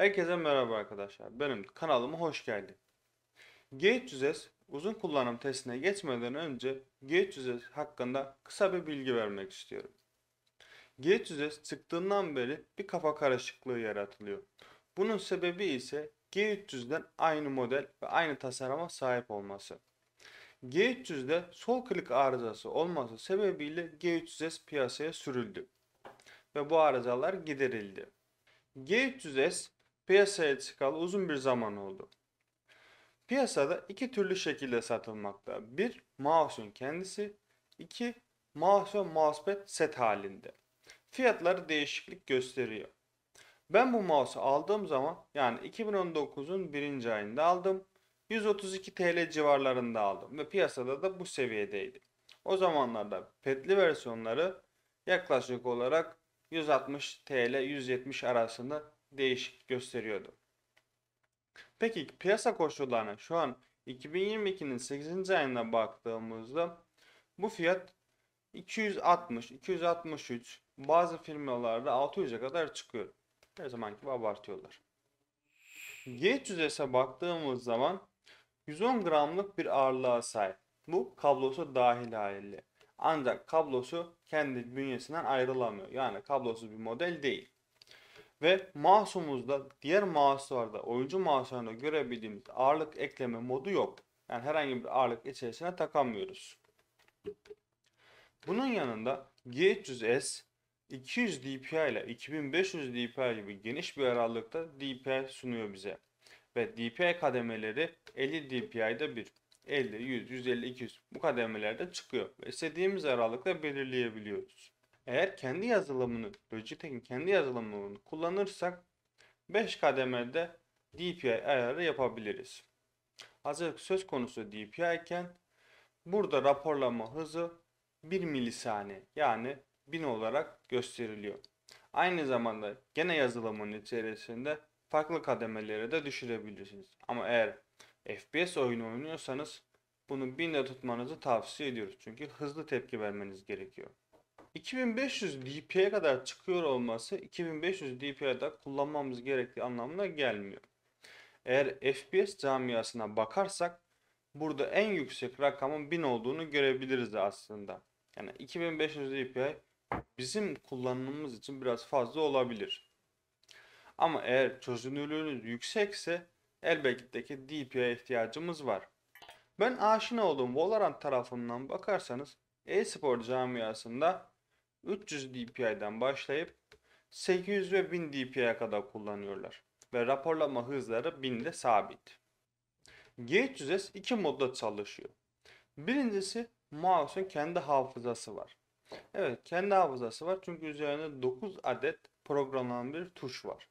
Herkese merhaba arkadaşlar. Benim kanalıma hoş geldin. G300S uzun kullanım testine geçmeden önce G300S hakkında kısa bir bilgi vermek istiyorum. G300S çıktığından beri bir kafa karışıklığı yaratılıyor. Bunun sebebi ise G300'den aynı model ve aynı tasarıma sahip olması. G300'de sol klik arızası olması sebebiyle G300S piyasaya sürüldü ve bu arızalar giderildi. G300S piyasaya çıkalı uzun bir zaman oldu. Piyasada iki türlü şekilde satılmakta. Bir, mouse'un kendisi. iki mouse ve mousepad set halinde. Fiyatları değişiklik gösteriyor. Ben bu mouse'u aldığım zaman yani 2019'un birinci ayında aldım. 132 TL civarlarında aldım ve piyasada da bu seviyedeydi. O zamanlarda petli versiyonları yaklaşık olarak 160 TL 170 arasında değişik gösteriyordu. Peki piyasa koşullarına şu an 2022'nin 8. ayına baktığımızda bu fiyat 260, 263, bazı firmalarda 600'e kadar çıkıyor. Her zamanki gibi abartıyorlar. G300S'e baktığımız zaman 110 gramlık bir ağırlığa sahip. Bu kablosu dahil haliyle. Ancak kablosu kendi bünyesinden ayrılamıyor. Yani kablosuz bir model değil ve mouse'umuzda diğer mouse'larda oyuncu mouse'larında görebildiğimiz ağırlık ekleme modu yok. Yani herhangi bir ağırlık içerisine takamıyoruz. Bunun yanında G300S 200 dpi ile 2500 dpi gibi geniş bir aralıkta dpi sunuyor bize. Ve dpi kademeleri 50 dpi'de bir 50, 100, 150, 200 bu kademelerde çıkıyor. Ve istediğimiz aralıkta belirleyebiliyoruz. Eğer kendi yazılımını, Logitech'in kendi yazılımını kullanırsak 5 kademede DPI ayarı yapabiliriz. Hazır söz konusu DPI iken burada raporlama hızı 1 milisaniye yani 1000 olarak gösteriliyor. Aynı zamanda gene yazılımın içerisinde farklı kademelere de düşürebilirsiniz. Ama eğer FPS oyunu oynuyorsanız bunu 1000'de tutmanızı tavsiye ediyoruz. Çünkü hızlı tepki vermeniz gerekiyor. 2500 dpi'ye kadar çıkıyor olması 2500 dpi'de kullanmamız gerektiği anlamına gelmiyor. Eğer FPS camiasına bakarsak burada en yüksek rakamın 1000 olduğunu görebiliriz aslında. Yani 2500 dpi e bizim kullanımımız için biraz fazla olabilir. Ama eğer çözünürlüğünüz yüksekse elbette ki DPI'ye ihtiyacımız var. Ben aşina olduğum Valorant tarafından bakarsanız e-spor camiasında 300 dpi'den başlayıp 800 ve 1000 dpi'ye kadar kullanıyorlar ve raporlama hızları 1000'de sabit. G300S iki modda çalışıyor. Birincisi mouse'un kendi hafızası var. Evet kendi hafızası var çünkü üzerinde 9 adet programlanan bir tuş var.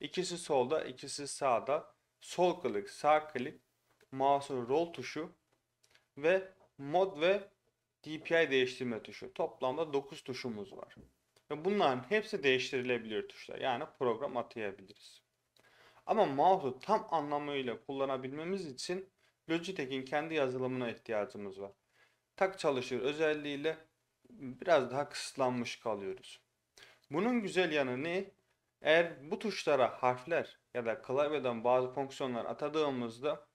İkisi solda ikisi sağda sol klik sağ klik mouse'un rol tuşu ve mod ve DPI değiştirme tuşu. Toplamda 9 tuşumuz var. Ve bunların hepsi değiştirilebilir tuşlar. Yani program atayabiliriz. Ama mouse'u tam anlamıyla kullanabilmemiz için Logitech'in kendi yazılımına ihtiyacımız var. Tak çalışır özelliğiyle biraz daha kısıtlanmış kalıyoruz. Bunun güzel yanı ne? Eğer bu tuşlara harfler ya da klavyeden bazı fonksiyonlar atadığımızda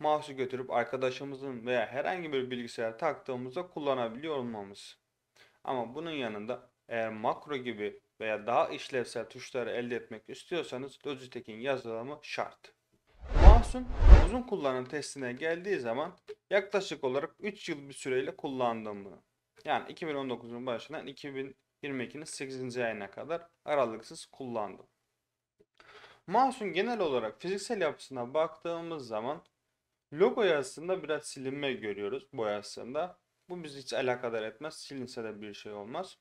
mouse'u götürüp arkadaşımızın veya herhangi bir bilgisayara taktığımızda kullanabiliyor olmamız. Ama bunun yanında eğer makro gibi veya daha işlevsel tuşları elde etmek istiyorsanız Logitech'in yazılımı şart. Mahsun uzun kullanım testine geldiği zaman yaklaşık olarak 3 yıl bir süreyle kullandım bunu. Yani 2019'un başından 2022'nin 8. ayına kadar aralıksız kullandım. Mahsun genel olarak fiziksel yapısına baktığımız zaman Logoya aslında biraz silinme görüyoruz boyasında. Bu bizi hiç alakadar etmez. Silinse de bir şey olmaz.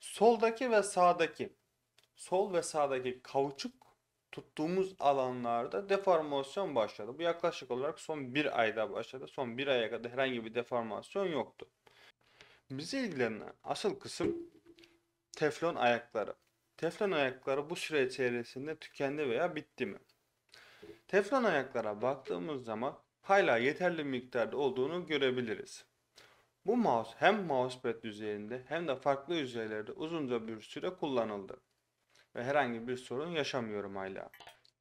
Soldaki ve sağdaki sol ve sağdaki kauçuk tuttuğumuz alanlarda deformasyon başladı. Bu yaklaşık olarak son bir ayda başladı. Son bir aya kadar herhangi bir deformasyon yoktu. Bizi ilgilenen asıl kısım teflon ayakları. Teflon ayakları bu süre içerisinde tükendi veya bitti mi? Teflon ayaklara baktığımız zaman hala yeterli miktarda olduğunu görebiliriz. Bu mouse hem mousepad düzeyinde hem de farklı yüzeylerde uzunca bir süre kullanıldı. Ve herhangi bir sorun yaşamıyorum hala.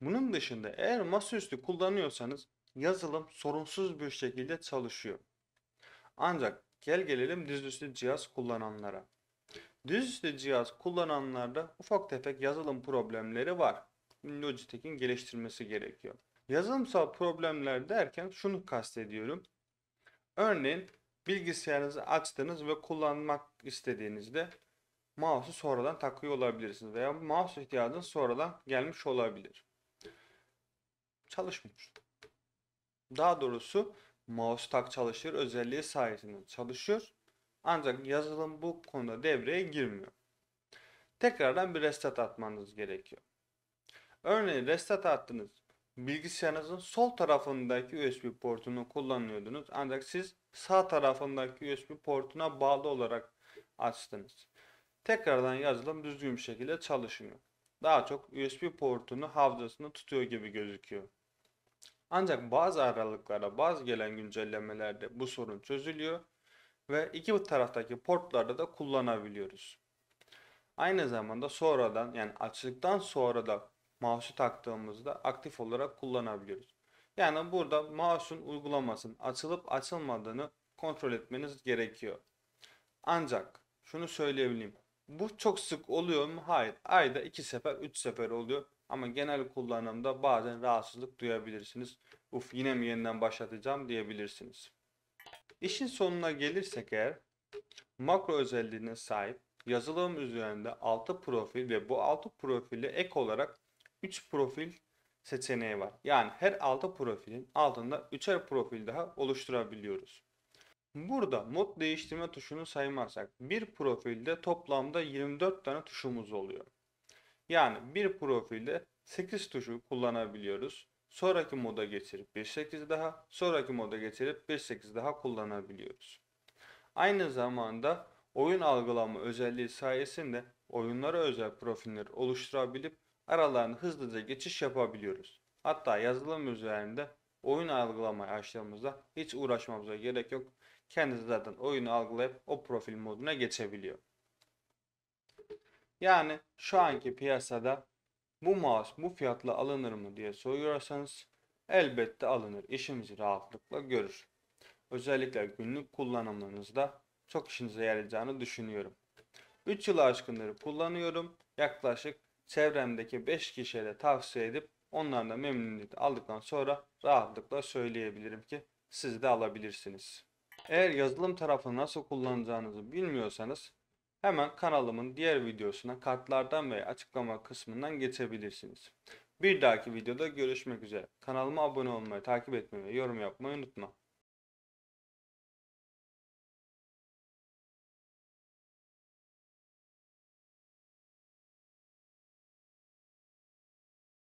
Bunun dışında eğer masaüstü kullanıyorsanız yazılım sorunsuz bir şekilde çalışıyor. Ancak gel gelelim dizüstü cihaz kullananlara. Dizüstü cihaz kullananlarda ufak tefek yazılım problemleri var. Logitech'in geliştirmesi gerekiyor. Yazılımsal problemler derken şunu kastediyorum. Örneğin bilgisayarınızı açtınız ve kullanmak istediğinizde mouse'u sonradan takıyor olabilirsiniz veya mouse ihtiyacınız sonradan gelmiş olabilir. Çalışmıyor. Daha doğrusu mouse tak çalışır özelliği sayesinde çalışıyor. Ancak yazılım bu konuda devreye girmiyor. Tekrardan bir reset atmanız gerekiyor. Örneğin restart attınız. Bilgisayarınızın sol tarafındaki USB portunu kullanıyordunuz. Ancak siz sağ tarafındaki USB portuna bağlı olarak açtınız. Tekrardan yazılım düzgün bir şekilde çalışmıyor. Daha çok USB portunu havzasını tutuyor gibi gözüküyor. Ancak bazı aralıklara bazı gelen güncellemelerde bu sorun çözülüyor ve iki taraftaki portlarda da kullanabiliyoruz. Aynı zamanda sonradan yani açtıktan sonra da mouse'u taktığımızda aktif olarak kullanabiliyoruz. Yani burada mouse'un uygulamasının açılıp açılmadığını kontrol etmeniz gerekiyor. Ancak şunu söyleyebilirim, Bu çok sık oluyor mu? Hayır. Ayda 2 sefer 3 sefer oluyor. Ama genel kullanımda bazen rahatsızlık duyabilirsiniz. Uf yine mi yeniden başlatacağım diyebilirsiniz. İşin sonuna gelirsek eğer makro özelliğine sahip yazılım üzerinde altı profil ve bu altı profili ek olarak 3 profil seçeneği var. Yani her 6 profilin altında 3'er profil daha oluşturabiliyoruz. Burada mod değiştirme tuşunu saymazsak bir profilde toplamda 24 tane tuşumuz oluyor. Yani bir profilde 8 tuşu kullanabiliyoruz. Sonraki moda geçirip 1.8 daha, sonraki moda geçirip 1.8 daha kullanabiliyoruz. Aynı zamanda oyun algılama özelliği sayesinde oyunlara özel profiller oluşturabilip Aralarını hızlıca geçiş yapabiliyoruz. Hatta yazılım üzerinde oyun algılamayı açtığımızda hiç uğraşmamıza gerek yok. Kendisi zaten oyunu algılayıp o profil moduna geçebiliyor. Yani şu anki piyasada bu mouse bu fiyatla alınır mı diye soruyorsanız elbette alınır. İşimizi rahatlıkla görür. Özellikle günlük kullanımlarınızda çok işinize yarayacağını düşünüyorum. 3 yılı aşkınları kullanıyorum. Yaklaşık çevremdeki 5 kişiye de tavsiye edip onlardan memnuniyet aldıktan sonra rahatlıkla söyleyebilirim ki siz de alabilirsiniz. Eğer yazılım tarafını nasıl kullanacağınızı bilmiyorsanız hemen kanalımın diğer videosuna kartlardan ve açıklama kısmından geçebilirsiniz. Bir dahaki videoda görüşmek üzere. Kanalıma abone olmayı, takip etmeyi ve yorum yapmayı unutma.